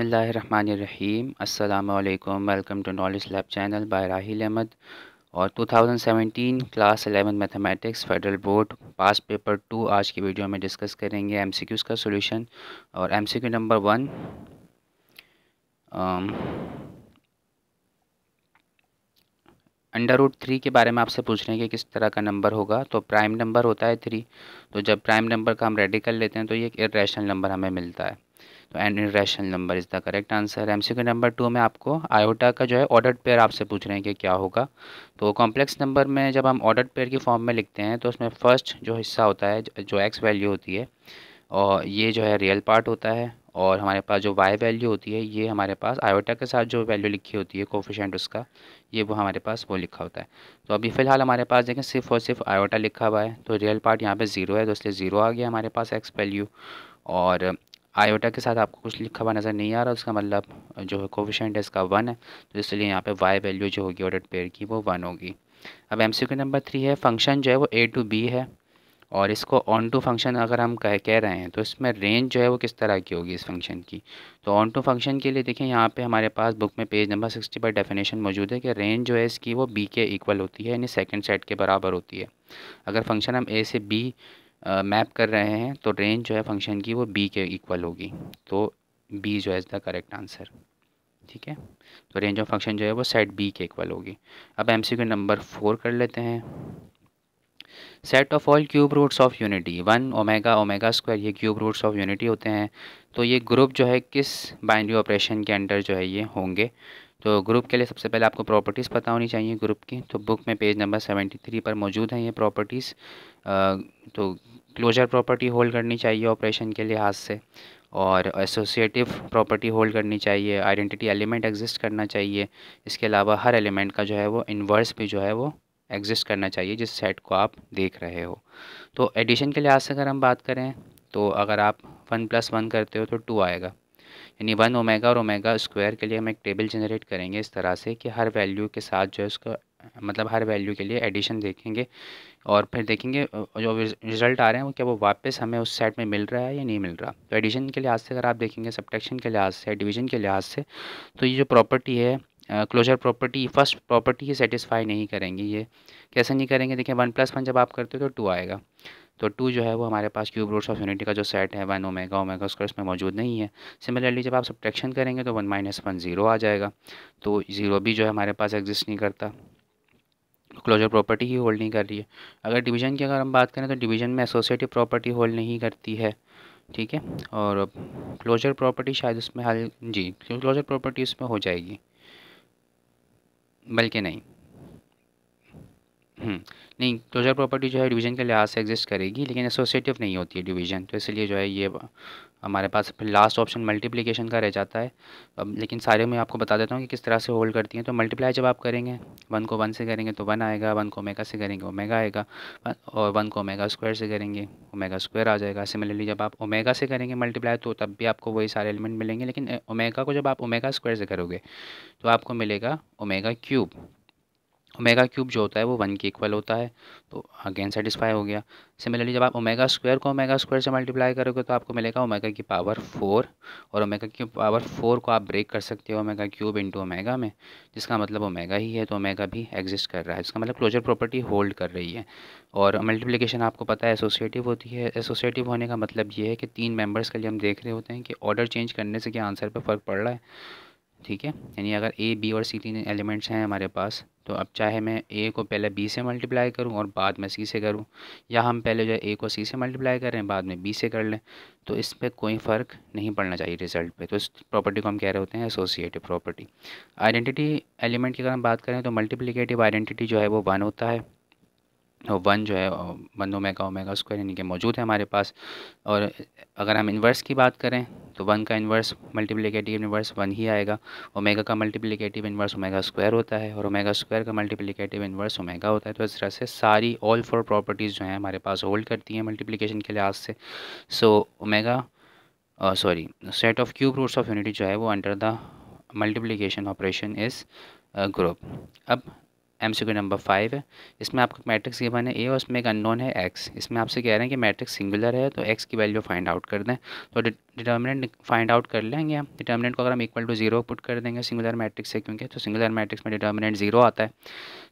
अस्सलाम वालेकुम welcome to knowledge lab channel by Rahil Ahmad और 2017 class 11 mathematics federal board past paper two आज की वीडियो में डिस्कस करेंगे एमसीक्यूज़ का सॉल्यूशन और MCQ number one under root three के बारे में आपसे पूछ रहे हैं कि किस तरह का नंबर होगा तो प्राइम नंबर होता है थ्री तो जब प्राइम नंबर का हम रेडिकल लेते हैं तो ये एक इरेशनल नंबर हमें मिलता है तो and rational number is the correct answer M C number two में आपको आयोटा का जो है ऑर्डर पेयर आपसे पूछ रहे हैं कि क्या होगा तो कॉम्प्लेक्स नंबर में जब हम ऑर्डर पेयर की फॉर्म में लिखते हैं तो उसमें फ़र्स्ट जो हिस्सा होता है जो एक्स वैल्यू होती है और ये जो है रियल पार्ट होता है और हमारे पास जो वाई वैल्यू होती है ये हमारे पास आयोटा के साथ जो वैल्यू लिखी होती है कोफिशेंट उसका ये वो हमारे पास वो लिखा होता है तो अभी फ़िलहाल हमारे पास देखें सिर्फ और सिर्फ आयोटा लिखा हुआ है तो रियल पार्ट यहाँ पे ज़ीरो है तो इसलिए ज़ीरो आ गया हमारे पास एक्स वैल्यू और आयोटा के साथ आपको कुछ लिखा हुआ नज़र नहीं आ रहा उसका मतलब जो है कोविशेंट है इसका वन है तो इसलिए यहाँ पे वाई वैल्यू जो होगी ऑर्डर पेयर की वो वन होगी अब एम सी नंबर थ्री है फंक्शन जो है वो ए टू बी है और इसको ऑन टू फंक्शन अगर हम कह कह रहे हैं तो इसमें रेंज जो है वो किस तरह की होगी इस फंक्शन की तो ऑन टू फंक्शन के लिए देखें यहाँ पे हमारे पास बुक में पेज नंबर सिक्सटी पर डेफिनेशन मौजूद है कि रेंज जो है इसकी वो बी के इक्वल होती है यानी सेकंड सेट के बराबर होती है अगर फंक्शन हम ए से बी मैप कर रहे हैं तो रेंज जो है फंक्शन की वो बी के इक्वल होगी तो बी जो है इज़ द करेक्ट आंसर ठीक है तो रेंज ऑफ फंक्शन जो है वो सेट बी के इक्वल होगी अब एम सी नंबर फोर कर लेते हैं set of all cube roots of unity one omega omega square ये क्यूब रूट्स ऑफ यूनिटी होते हैं तो ये ग्रुप जो है किस बाइनरी ऑपरेशन के अंडर जो है ये होंगे तो ग्रुप के लिए सबसे पहले आपको प्रॉपर्टीज़ पता होनी चाहिए ग्रुप की तो बुक में पेज नंबर सेवेंटी थ्री पर मौजूद हैं ये प्रॉपर्टीज़ तो क्लोजर प्रॉपर्टी होल्ड करनी चाहिए ऑपरेशन के लिहाज से और एसोसिएटिव प्रॉपर्टी होल्ड करनी चाहिए आइडेंटिटी एलिमेंट एग्जिस्ट करना चाहिए इसके अलावा हर एलिमेंट का जो है वो इन्वर्स भी जो है वो एग्जिस्ट करना चाहिए जिस सेट को आप देख रहे हो तो एडिशन के लिहाज से अगर हम बात करें तो अगर आप वन प्लस वन करते हो तो टू आएगा यानी वन ओमेगा और ओमेगा स्क्वायर के लिए हम एक टेबल जनरेट करेंगे इस तरह से कि हर वैल्यू के साथ जो है उसका मतलब हर वैल्यू के लिए एडिशन देखेंगे और फिर देखेंगे जो रिजल्ट आ रहे हैं वो क्या वो वापस हमें उस सेट में मिल रहा है या नहीं मिल रहा तो एडिशन के लिहाज से अगर आप देखेंगे सब्टशन के लिहाज से डिवीजन के लिहाज से तो ये जो प्रॉपर्टी है क्लोजर प्रॉपर्टी फर्स्ट प्रॉपर्टी ही सेटिस्फाई नहीं करेंगे ये कैसे नहीं करेंगे देखिए वन प्लस वन जब आप करते हो तो टू आएगा तो टू जो है वो हमारे पास क्यूब रूट्स ऑफ यूनिटी का जो सेट है वन ओमेगा ओमेगा उसका इसमें मौजूद नहीं है सिमिलरली जब आप सब्ट्रैक्शन करेंगे तो वन माइनस वन ज़ीरो आ जाएगा तो ज़ीरो भी जो है हमारे पास एग्जिस्ट नहीं करता क्लोजर प्रॉपर्टी ही होल्ड नहीं कर रही है अगर डिवीजन की अगर हम बात करें तो डिवीजन में एसोसिएटिव प्रॉपर्टी होल्ड नहीं करती है ठीक है और क्लोजर प्रॉपर्टी शायद उसमें हल जी क्लोजर प्रॉपर्टी उसमें हो जाएगी बल्कि नहीं हम्म, नहीं क्लोजर प्रॉपर्टी जो है डिवीज़न के लिहाज से एग्जिस्ट करेगी लेकिन एसोसिएटिव नहीं होती है डिवीज़न तो इसलिए जो है ये हमारे पास फिर लास्ट ऑप्शन मल्टीप्लिकेशन का रह जाता है अब लेकिन सारे में आपको बता देता हूँ कि किस तरह से होल्ड करती हैं तो मल्टीप्लाई जब आप करेंगे वन को वन से करेंगे तो वन आएगा वन को ओमेगा से करेंगे ओमेगा आएगा और वन को ओमेगा स्क्वायर से करेंगे ओमेगा स्क्वायर आ जाएगा सिमिलरली जब आप ओमेगा से करेंगे मल्टीप्लाई तो तब भी आपको वही सारे एलिमेंट मिलेंगे लेकिन ओमेगा को जब आप ओमेगा स्क्वायर से करोगे तो आपको मिलेगा ओमेगा क्यूब ओमेगा क्यूब जो होता है वो वन के इक्वल होता है तो अगेन सेटिस्फाई हो गया सिमिलरली जब आप ओमेगा स्क्वायर को ओमेगा स्क्वायर से मल्टीप्लाई करोगे तो आपको मिलेगा ओमेगा की पावर फोर और ओमेगा की पावर फोर को आप ब्रेक कर सकते हो ओमेगा क्यूब इंटू ओमेगा में जिसका मतलब ओमेगा ही है तो ओमेगा भी एग्जिस्ट कर रहा है इसका मतलब क्लोजर प्रॉपर्टी होल्ड कर रही है और मल्टीप्लिकेशन आपको पता है एसोसिएटिव होती है एसोसिएटिव होने का मतलब ये है कि तीन मेम्बर्स के लिए हम देख रहे होते हैं कि ऑर्डर चेंज करने से क्या आंसर पर फ़र्क पड़ रहा है ठीक है यानी अगर ए बी और सी तीन एलिमेंट्स हैं हमारे पास तो अब चाहे मैं ए को पहले बी से मल्टीप्लाई करूं और बाद में सी से करूं या हम पहले जो है ए को सी से मल्टीप्लाई करें बाद में बी से कर लें तो इस पर कोई फ़र्क नहीं पड़ना चाहिए रिजल्ट पे तो इस प्रॉपर्टी को हम कह रहे होते हैं एसोसिएटिव प्रॉपर्टी आइडेंटिटी एलिमेंट की अगर हम बात करें तो मल्टीप्लिकेटिव आइडेंटिटी जो है वो वन होता है वन जो है वन ओमेगा ओमेगा स्क्वायर यानी कि मौजूद है हमारे पास और अगर हम इन्वर्स की बात करें तो वन का इन्वर्स मल्टीप्लिकेटिव इन्वर्स वन ही आएगा ओमेगा का मल्टीप्लिकेटिव इन्वर्स ओमेगा स्क्वायर होता है और ओमेगा स्क्वायर का मल्टीप्लिकेटिव इन्वर्स ओमेगा होता है तो इस तरह से सारी ऑल फोर प्रॉपर्टीज़ जो हैं हमारे पास होल्ड करती हैं मल्टीप्लिकेशन के लिहाज से so omega sorry set of cube roots of unity जो है वो under the multiplication operation is group अब एम सी नंबर फाइव है इसमें आपका मैट्रिक्स ये है ए और उसमें एक अननोन है एक्स इसमें आपसे कह रहे हैं कि मैट्रिक्स सिंगुलर है तो एक्स की वैल्यू फाइंड आउट कर दें तो डिटर्मिनेंट फाइंड आउट कर लेंगे हम डिटर्मिनेंट को अगर हम इक्वल टू जीरो पुट कर देंगे सिंगुलर मैट्रिक्स से क्योंकि तो सिंगुलर मैट्रिक्स में डिटर्मिनेंट जीरो आता है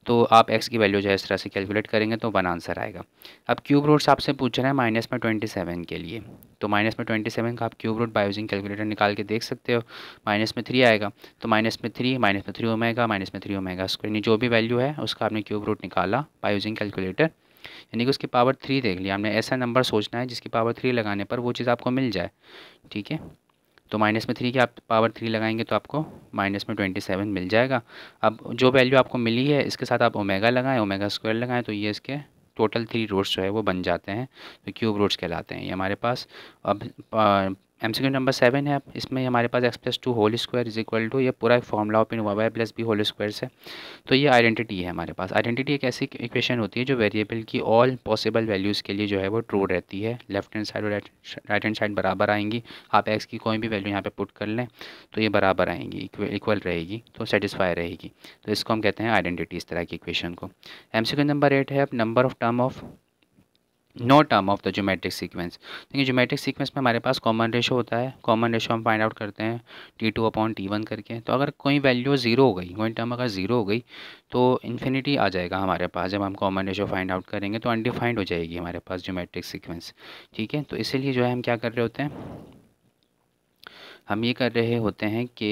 तो आप एक्स की वैल्यू जो है इस तरह से कैलकुलेट करेंगे तो वन आंसर आएगा अब क्यूब रूट्स आपसे पूछ रहे हैं माइनस में ट्वेंटी सेवन के लिए तो माइनस में ट्वेंटी सेवन का आप क्यूब रूट बायोजिंग कैलकुलेटर निकाल के देख सकते हो माइनस में थ्री आएगा तो माइनस में थ्री माइनस में थ्री ओमेगा माइनस में थ्री ओमेगा स्क्वायर जो भी वैल्यू है उसका आपने क्यूब रूट निकाला बाई यूजिंग कैलकुलेटर यानी कि उसकी पावर थ्री देख लिया हमने ऐसा नंबर सोचना है जिसकी पावर थ्री लगाने पर वो चीज़ आपको मिल जाए ठीक है तो माइनस में थ्री की आप पावर थ्री लगाएंगे तो आपको माइनस में ट्वेंटी सेवन मिल जाएगा अब जो वैल्यू आपको मिली है इसके साथ आप ओमेगा लगाएं ओमेगा स्क्वायर लगाएं तो ये इसके टोटल थ्री रूट्स जो है वो बन जाते हैं तो क्यूब रूट्स कहलाते हैं ये हमारे पास अब M C Q number seven है आप इसमें हमारे पास x plus two whole square is equal to ये पूरा एक फॉर्मला ओपन हुआ है प्लस बी होल स्क्वायर से तो ये आइडेंटिटी है हमारे पास आइडेंटिटी एक ऐसी इक्वेशन होती है जो वेरिएबल की ऑल पॉसिबल वैल्यूज़ के लिए जो है वो ट्रू रहती है लेफ्ट हैंड साइड और राइट हैंड साइड बराबर आएंगी आप एक्स की कोई भी वैल्यू यहाँ पर पुट कर लें तो ये बराबर आएंगी इक्वल रहेगी तो सेटिसफाई रहेगी तो इसको हम कहते हैं आइडेंटिटी इस तरह की इक्वेशन को M C Q number eight है आप number of term of no term of the geometric sequence देखिए जोमेट्रिक सीक्वेंस में हमारे पास कॉमन रेशो होता है कॉमन रेशो हम फाइंड आउट करते हैं T two upon T one करके तो अगर कोई वैल्यू ज़ीरो हो गई कोई टर्म अगर ज़ीरो हो गई तो इन्फिनिटी आ जाएगा हमारे पास जब हम कॉमन रेशो फाइंड आउट करेंगे तो अनडिफाइंड हो जाएगी हमारे पास जोमेट्रिक सीक्वेंस ठीक है तो इसीलिए जो है हम क्या कर रहे होते हैं हम ये कर रहे होते हैं कि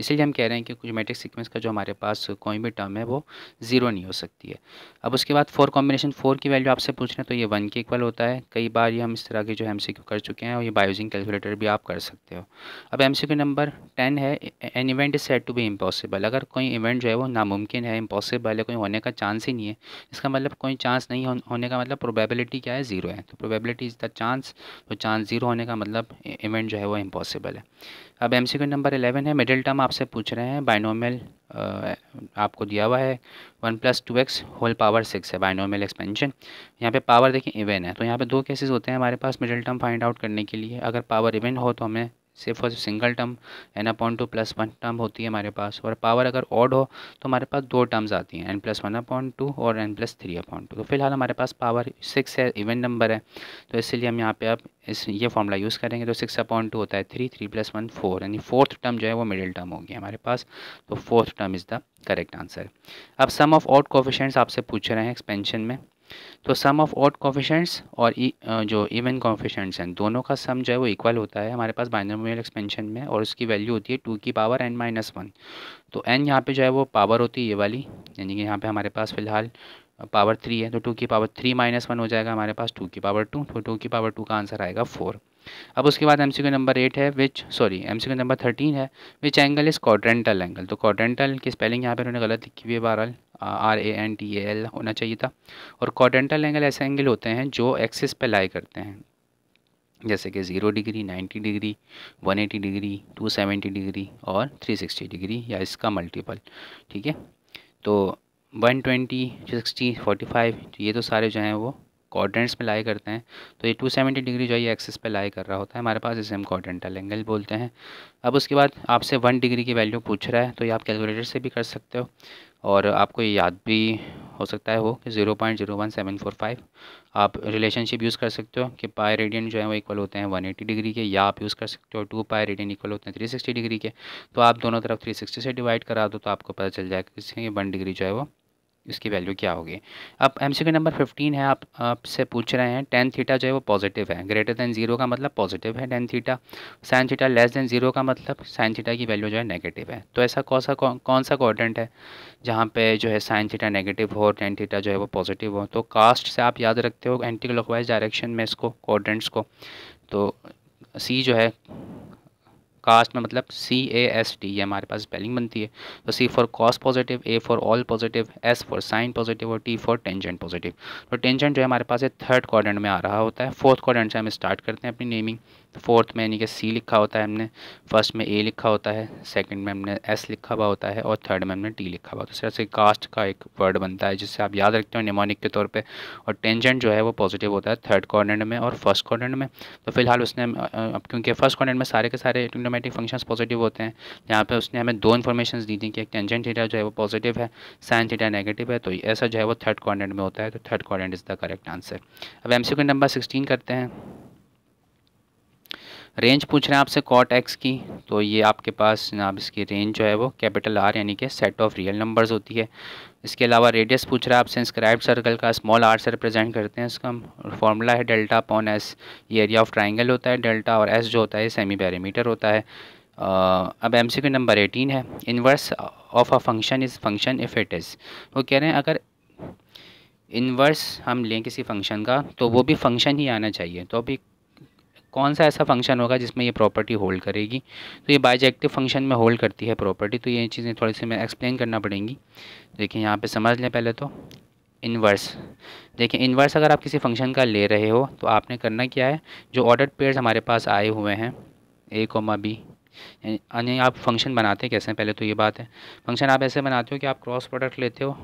इसीलिए हम कह रहे हैं कि कुछ मैट्रिक सीक्वेंस का जो हमारे पास कोई भी टर्म है वो ज़ीरो नहीं हो सकती है अब उसके बाद फोर कॉम्बिनेशन फोर की वैल्यू आपसे पूछ रहे हैं तो ये वन के इक्वल होता है कई बार ये हम इस तरह के जो एम कर चुके हैं और ये बायोजिंग कैलकुलेटर भी आप कर सकते हो अब एम नंबर टेन है an event is set to be impossible अगर कोई इवेंट जो है वो नामुमकिन है इम्पॉसिबल है कोई होने का चांस ही नहीं है इसका मतलब कोई चांस नहीं होने का मतलब प्रोबेबिलिटी क्या है ज़ीरो है तो प्रोबेबिलिटी इज़ द चांस तो चांस ज़ीरो होने का मतलब इवेंट जो है वो इम्पॉसिबल है अब एम नंबर एलेवन है मिडिल टर्म आपसे पूछ रहे हैं बाइनोमल आपको दिया हुआ है one plus two x whole power six है बाइनोमल एक्सपेंशन यहाँ पे पावर देखिए इवन है तो यहाँ पे दो केसेस होते हैं हमारे पास मिडिल टर्म फाइंड आउट करने के लिए अगर पावर इवन हो तो हमें सिर्फ और single term n upon two plus one term होती है हमारे पास और पावर अगर ऑड हो तो हमारे पास दो टर्म्स आती हैं n plus one upon two और n plus three upon two तो फिलहाल हमारे पास पावर सिक्स है इवन नंबर है तो इसलिए हम यहाँ पे अब इस ये फॉर्मूला यूज़ करेंगे तो सिक्स अपॉइंट टू होता है three three plus one four यानी फोर्थ टर्म जो है वो मिडिल टर्म होगी हमारे पास तो fourth term is the correct answer अब सम ऑफ ऑड कोफिशेंट्स आपसे पूछ रहे हैं एक्सपेंशन में तो सम ऑफ ऑड कॉफिशेंट्स और e, जो इवन कॉफिशेंट्स हैं दोनों का सम जो है वो इक्वल होता है हमारे पास बाइनोमियल एक्सपेंशन में और उसकी वैल्यू होती है टू की पावर एन माइनस वन तो एन यहाँ पे जो है वो पावर होती है ये वाली यानी कि यहाँ पे हमारे पास फिलहाल पावर थ्री है तो टू की पावर थ्री माइनस वन हो जाएगा हमारे पास टू की पावर टू तो टू की पावर टू का आंसर आएगा फोर अब उसके बाद एम नंबर एट है which sorry M number thirteen है which angle is quadrantal angle तो कॉड्रेंटल की स्पेलिंग यहाँ पर उन्होंने गलत लिखी हुई है बहरहाल R A N T L होना चाहिए था और कॉडेंटल एंगल ऐसे एंगल होते हैं जो एक्सिस पे लाई करते हैं जैसे कि zero degree ninety degree one eighty degree two seventy degree और थ्री सिक्सटी डिग्री या इसका मल्टीपल ठीक है तो one twenty sixty forty five ये तो सारे जो हैं वो कॉर्डेंट्स में लाई करते हैं तो ये टू सेवेंटी डिग्री जो है ये एक्सेस पे लाई कर रहा होता है हमारे पास इसे हम कॉर्डेंटल एंगल बोलते हैं अब उसके बाद आपसे वन डिग्री की वैल्यू पूछ रहा है तो ये आप कैलकुलेटर से भी कर सकते हो और आपको याद भी हो सकता है वो कि zero point zero one seven four five आप रिलेशनशिप यूज़ कर सकते हो कि पाई रेडियन जो है वो इक्वल होते हैं वन एटी डिग्री के या आप यूज़ कर सकते हो टू पाई रेडियन इक्वल होते हैं थ्री सिक्सटी डिग्री के तो आप दोनों तरफ थ्री सिक्सटी से डिवाइड करा दो तो आपको पता चल जाएगा कि वन डिग्री जो है वो इसकी वैल्यू क्या होगी अब एम सी नंबर फिफ्टीन है आप आपसे पूछ रहे हैं टेन थीटा जो है वो पॉजिटिव है ग्रेटर देन जीरो का मतलब पॉजिटिव है tan theta sine theta less than zero का मतलब साइन थीटा की वैल्यू जो है नेगेटिव है तो ऐसा कौन सा कौन, कौन सा कॉर्डेंट है जहाँ पे जो है साइन थीटा नेगेटिव हो टेन थीटा जो है वो पॉजिटिव हो तो कास्ट से आप याद रखते हो एंटी क्लॉकवाइज डायरेक्शन में इसको कॉर्डेंट्स को तो सी जो है कास्ट में मतलब सी ए एस टी ये हमारे पास स्पेलिंग बनती है तो C for cos positive A for all positive S for sine positive और टी फॉर टेंजेंट पॉजिटिव तो टेंजेंट जो है हमारे पास है थर्ड क्वाड्रेंट में आ रहा होता है फोर्थ क्वाड्रेंट से हम स्टार्ट करते हैं अपनी नेमिंग फोर्थ में यानी कि सी लिखा होता है हमने फर्स्ट में ए लिखा होता है सेकंड में हमने एस लिखा हुआ होता है और थर्ड में हमने टी लिखा हुआ होता है तो कास्ट का एक वर्ड बनता है जिससे आप याद रखते हो निमोनिक के तौर पे और टेंजेंट जो है वो पॉजिटिव होता है थर्ड कॉर्नर में और फर्स्ट कॉर्डनेट में तो फिलहाल उसने अब क्योंकि फर्स्ट कॉर्डनेट में सारे के सारे ट्रिग्नोमेटिक फंक्शन पॉजिटिव होते हैं यहाँ पर उसने हमें दो इन्फॉर्मेशन दी थी कि एक टेंजेंट थीटा जो है वो पॉजिटिव है साइन थीटा नेगेटिव है तो ऐसा जो है वो थर्ड कॉर्डनेट में होता है तो third coordinate is the correct answer अब एम नंबर सिक्सटीन करते हैं रेंज पूछ रहे हैं आपसे कॉट एक्स की तो ये आपके पास जनाब इसकी रेंज जो है वो कैपिटल आर यानी कि सेट ऑफ रियल नंबर्स होती है इसके अलावा रेडियस पूछ रहा है आपसे इंस्क्राइब सर्कल का स्मॉल आर से रिप्रेजेंट करते हैं इसका फॉर्मूला है डेल्टा पॉन एस ये एरिया ऑफ ट्राइंगल होता है डेल्टा और एस जो होता है सेमी बैरीमीटर होता है Uh, अब M C Q number eighteen है inverse of a function is function if it is वो कह रहे हैं अगर इन्वर्स हम लें किसी फंक्शन का तो वो भी फंक्शन ही आना चाहिए तो अभी कौन सा ऐसा फंक्शन होगा जिसमें ये प्रॉपर्टी होल्ड करेगी तो ये बाइजेक्टिव फंक्शन में होल्ड करती है प्रॉपर्टी तो ये चीज़ें थोड़ी सी मैं एक्सप्लेन करना पड़ेंगी देखिए यहाँ पे समझ लें पहले तो इन्वर्स देखिए इन्वर्स अगर आप किसी फंक्शन का ले रहे हो तो आपने करना क्या है जो ऑर्डर पेयर्स हमारे पास आए हुए हैं ए कोमा बी यानी आप फंक्शन बनाते हैं कैसे हैं पहले तो ये बात है फंक्शन आप ऐसे बनाते हो कि आप क्रॉस प्रोडक्ट लेते हो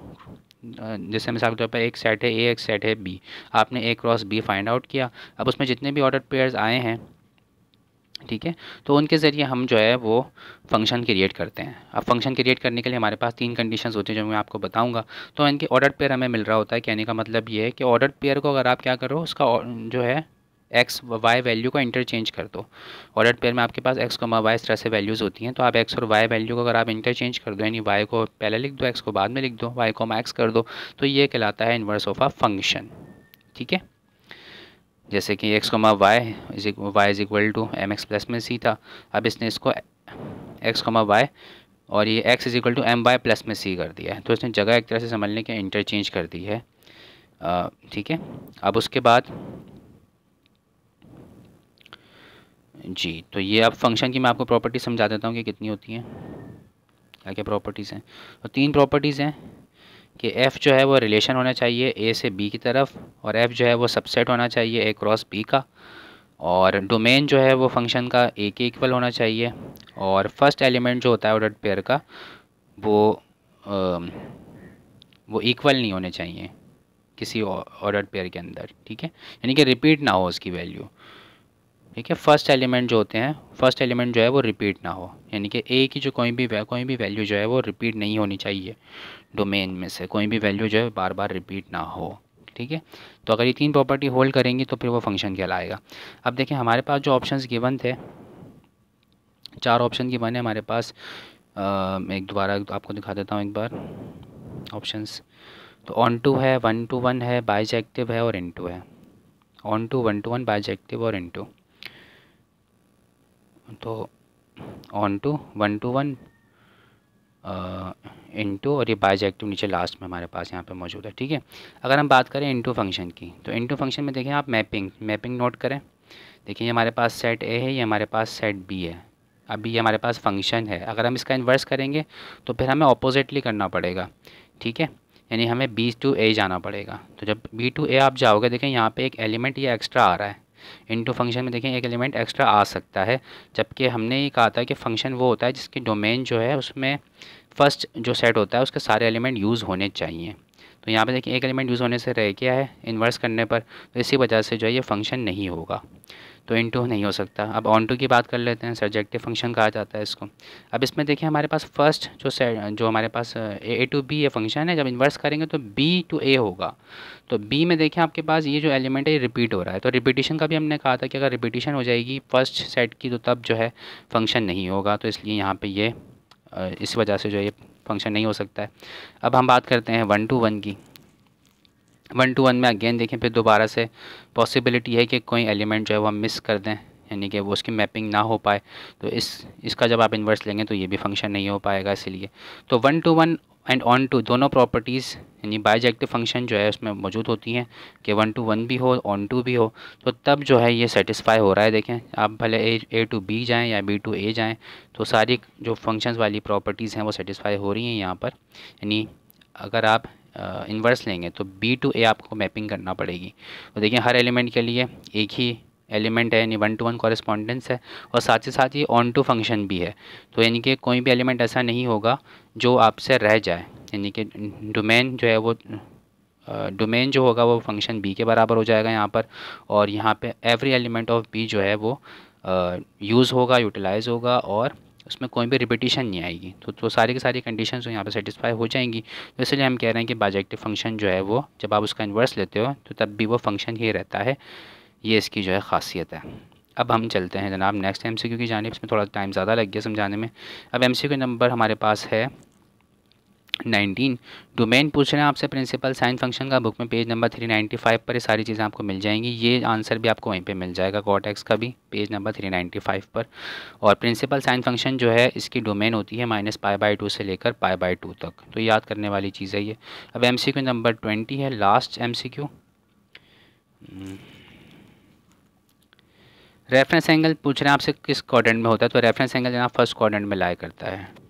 जैसे मिसाल के तौर पर एक सेट है ए एक सेट है बी आपने A cross B find out किया अब उसमें जितने भी ऑर्डर पेयर्स आए हैं ठीक है तो उनके ज़रिए हम जो है वो फंक्शन क्रिएट करते हैं अब फंक्शन क्रिएट करने के लिए हमारे पास तीन कंडीशंस होती हैं जो मैं आपको बताऊंगा तो इनके ऑर्डर पेयर हमें मिल रहा होता है कहने का मतलब ये है कि ऑर्डर पेयर को अगर आप क्या करो उसका जो है एक्स वाई वैल्यू का इंटरचेंज कर दो ऑर्डर पेयर में आपके पास एक्स को वाई इस तरह से वैल्यूज़ होती हैं तो आप एक्स और वाई वैल्यू को अगर आप इंटरचेंज कर दो यानी वाई को पहले लिख दो एक्स को बाद में लिख दो वाई को एक्स कर दो तो ये कहलाता है इन्वर्स ऑफ आ फंक्शन ठीक है जैसे कि एक्स को y y is equal to m x plus में सी था अब इसने इसको एक्स को वाई और ये x is equal to m y plus में सी कर दिया है तो इसने जगह एक तरह से समझ लें कि इंटरचेंज कर दी है ठीक है अब उसके बाद जी तो ये अब फंक्शन की मैं आपको प्रॉपर्टी समझा देता हूँ कि कितनी होती हैं क्या क्या प्रॉपर्टीज़ हैं तो तीन प्रॉपर्टीज़ हैं कि एफ़ जो है वो रिलेशन होना चाहिए ए से बी की तरफ और एफ़ जो है वो सबसेट होना चाहिए ए क्रॉस बी का और डोमेन जो है वो फंक्शन का ए के इक्वल होना चाहिए और फर्स्ट एलिमेंट जो होता है ऑर्डर पेयर का वो आ, वो इक्वल नहीं होने चाहिए किसी ऑर्डर पेयर के अंदर ठीक है यानी कि रिपीट ना हो उसकी वैल्यू ठीक है फर्स्ट एलिमेंट जो होते हैं फर्स्ट एलिमेंट जो है वो रिपीट ना हो यानी कि ए की जो कोई भी कोई भी वैल्यू जो है वो रिपीट नहीं होनी चाहिए डोमेन में से कोई भी वैल्यू जो है बार बार रिपीट ना हो ठीक है तो अगर ये तीन प्रॉपर्टी होल्ड करेंगी तो फिर वो फंक्शन कहलाएगा अब देखें हमारे पास जो ऑप्शंस गिवन थे चार ऑप्शन गिवन है हमारे पास आ, एक दोबारा आपको दिखा देता हूँ एक बार ऑप्शंस तो ऑन टू है वन टू वन है बाइजेक्टिव है और इन टू है onto one to one bijective और इन टू तो onto one to one into और ये बाइज नीचे लास्ट में हमारे पास यहाँ पे मौजूद है ठीक है अगर हम बात करें इंटू फंक्शन की तो इंटू फंक्शन में देखें आप मैपिंग मैपिंग नोट करें देखिए ये हमारे पास सेट ए है ये हमारे पास सेट बी है अभी ये हमारे पास फंक्शन है अगर हम इसका इन्वर्स करेंगे तो फिर हमें अपोजिटली करना पड़ेगा ठीक है यानी हमें बी टू ए जाना पड़ेगा तो जब बी टू ए आप जाओगे देखें यहाँ पर एक एलिमेंट या एक्स्ट्रा आ रहा है इनटू फंक्शन में देखें एक एलिमेंट एक्स्ट्रा आ सकता है जबकि हमने ये कहा था कि फंक्शन वो होता है जिसकी डोमेन जो है उसमें फ़र्स्ट जो सेट होता है उसके सारे एलिमेंट यूज़ होने चाहिए तो यहाँ पे देखिए एक एलिमेंट यूज़ होने से रह गया है इन्वर्स करने पर तो इसी वजह से जो है ये फंक्शन नहीं होगा तो टू नहीं हो सकता अब ऑन टू की बात कर लेते हैं सब्जेक्टिव फंक्शन कहा जाता है इसको अब इसमें देखिए हमारे पास फर्स्ट जो से जो हमारे पास ए टू बी ये फंक्शन है जब इन्वर्स करेंगे तो बी टू ए होगा तो बी में देखें आपके पास ये जो एलिमेंट है ये रिपीट हो रहा है तो रिपीटिशन का भी हमने कहा था कि अगर रिपीटिशन हो जाएगी फर्स्ट सेट की तो तब जो है फंक्शन नहीं होगा तो इसलिए यहाँ पर ये इस वजह से जो ये फंक्शन नहीं हो सकता है अब हम बात करते हैं वन टू वन की वन टू वन में अगेन देखें फिर दोबारा से पॉसिबिलिटी है कि कोई एलिमेंट जो है वो हम मिस कर दें यानी कि वो उसकी मैपिंग ना हो पाए तो इस इसका जब आप इन्वर्स लेंगे तो ये भी फंक्शन नहीं हो पाएगा इसीलिए तो one to one and onto दोनों प्रॉपर्टीज़ यानी बाइजेक्टिव फंक्शन जो है उसमें मौजूद होती हैं कि वन टू वन भी हो ऑन टू भी हो तो तब जो है ये सेटिस्फाई हो रहा है देखें आप भले ए ए टू बी जाएँ या बी टू ए जाएँ तो सारी जो फंक्शंस वाली प्रॉपर्टीज़ हैं वो सेटिस्फाई हो रही हैं यहाँ पर यानी अगर आप इन्वर्स लेंगे तो बी टू ए आपको मैपिंग करना पड़ेगी तो देखिए हर एलिमेंट के लिए एक ही एलिमेंट है यानी वन टू वन कॉरेस्पॉन्डेंस है और साथ ही साथ ये ऑन टू फंक्शन भी है तो यानी कि कोई भी एलिमेंट ऐसा नहीं होगा जो आपसे रह जाए यानी कि डोमेन जो है वो डोमेन जो होगा वो फंक्शन बी के बराबर हो जाएगा यहाँ पर और यहाँ पे एवरी एलिमेंट ऑफ बी जो है वो यूज़ होगा यूटिलाइज़ होगा और उसमें कोई भी रिपीटिशन नहीं आएगी तो तो सारी की सारी कंडीशन यहाँ पर सेटिसफाई हो जाएंगी तो इसलिए हम कह रहे हैं कि बाजेक्टिव फंक्शन जो है वो जब आप उसका इन्वर्स लेते हो तो तब भी वो फंक्शन ही रहता है ये इसकी जो है ख़ासियत है अब हम चलते हैं जनाब नेक्स्ट एम सी क्यू की जानब इसमें थोड़ा टाइम ज़्यादा लग गया समझाने में अब एम सी क्यू नंबर हमारे पास है नाइनटीन डोमेन पूछ रहे हैं आपसे प्रिंसिपल साइन फंक्शन का बुक में page number three ninety five पर ये सारी चीज़ें आपको मिल जाएंगी ये आंसर भी आपको वहीं पे मिल जाएगा कॉटेक्स का भी page number three ninety five पर और प्रिंसिपल साइन फंक्शन जो है इसकी डोमेन होती है माइनस पाई बाई टू से लेकर पाई बाई टू तक तो याद करने वाली चीज़ है ये अब M C Q number twenty है last M C Q reference angle पूछ रहे हैं आपसे किस क्वाड्रेंट में होता है तो रेफरेंस एंगल जनाब फर्स्ट क्वाड्रेंट में लाया करता है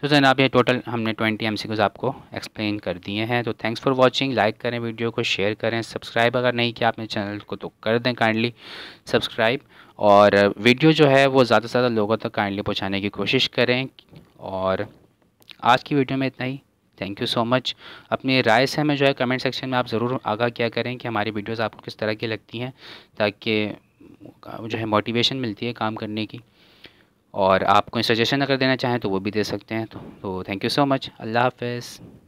तो जनाब ये टोटल हमने ट्वेंटी एम आपको एक्सप्लेन कर दिए हैं तो थैंक्स फॉर वॉचिंग लाइक करें वीडियो को शेयर करें सब्सक्राइब अगर नहीं किया आपने चैनल को तो कर दें काइंडली सब्सक्राइब और वीडियो जो है वो ज़्यादा से ज़्यादा लोगों तक काइंडली पहुँचाने की कोशिश करें और आज की वीडियो में इतना ही थैंक यू सो मच अपनी राय से हमें जो है कमेंट सेक्शन में आप ज़रूर आगाह किया करें कि हमारी वीडियोस आपको किस तरह की लगती हैं ताकि जो है मोटिवेशन मिलती है काम करने की और आप कोई सजेशन अगर देना चाहें तो वो भी दे सकते हैं तो थैंक यू सो मच अल्लाह हाफ